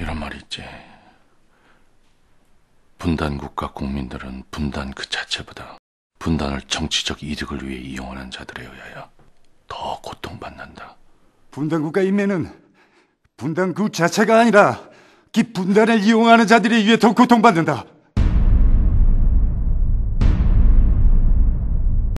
이런 말이 있지. 분단 국가 국민들은 분단 그 자체보다 분단을 정치적 이득을 위해 이용하는 자들에 의하여 더 고통받는다. 분단 국가 인민은 분단 그 자체가 아니라 기 분단을 이용하는 자들에 의해 더 고통받는다.